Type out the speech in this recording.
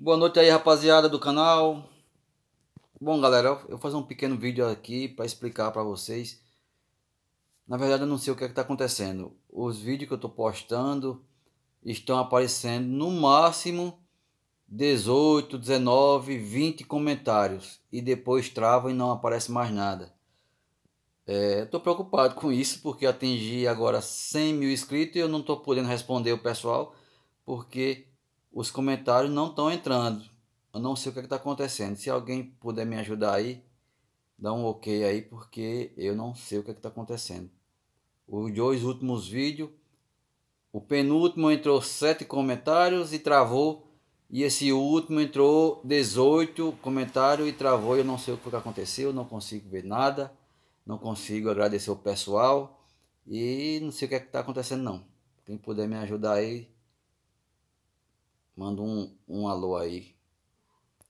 Boa noite aí, rapaziada do canal. Bom, galera, eu vou fazer um pequeno vídeo aqui para explicar para vocês. Na verdade, eu não sei o que é está acontecendo. Os vídeos que eu estou postando estão aparecendo no máximo 18, 19, 20 comentários. E depois travam e não aparece mais nada. Estou é, preocupado com isso porque atingi agora 100 mil inscritos e eu não estou podendo responder o pessoal porque os comentários não estão entrando. Eu não sei o que é está acontecendo. Se alguém puder me ajudar aí, dá um ok aí, porque eu não sei o que é está acontecendo. Os dois últimos vídeos, o penúltimo entrou sete comentários e travou. E esse último entrou 18 comentários e travou. Eu não sei o que aconteceu, não consigo ver nada. Não consigo agradecer o pessoal. E não sei o que é está acontecendo não. Quem puder me ajudar aí, Manda um, um alô aí